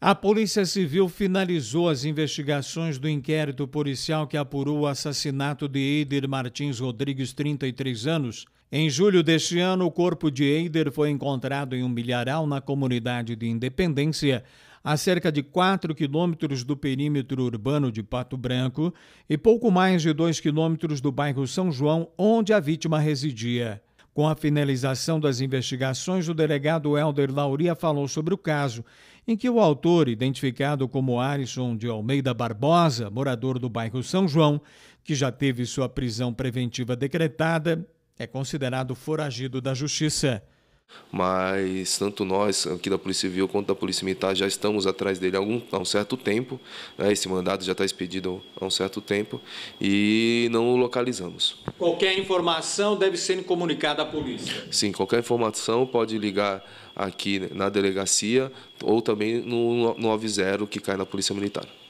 A Polícia Civil finalizou as investigações do inquérito policial que apurou o assassinato de Eider Martins Rodrigues, 33 anos. Em julho deste ano, o corpo de Eider foi encontrado em um milharal na comunidade de Independência, a cerca de 4 quilômetros do perímetro urbano de Pato Branco e pouco mais de 2 quilômetros do bairro São João, onde a vítima residia. Com a finalização das investigações, o delegado Helder Lauria falou sobre o caso, em que o autor, identificado como Arison de Almeida Barbosa, morador do bairro São João, que já teve sua prisão preventiva decretada, é considerado foragido da justiça mas tanto nós aqui da Polícia Civil quanto da Polícia Militar já estamos atrás dele há, algum, há um certo tempo, né? esse mandado já está expedido há um certo tempo e não o localizamos. Qualquer informação deve ser comunicada à polícia? Sim, qualquer informação pode ligar aqui na delegacia ou também no 90 que cai na Polícia Militar.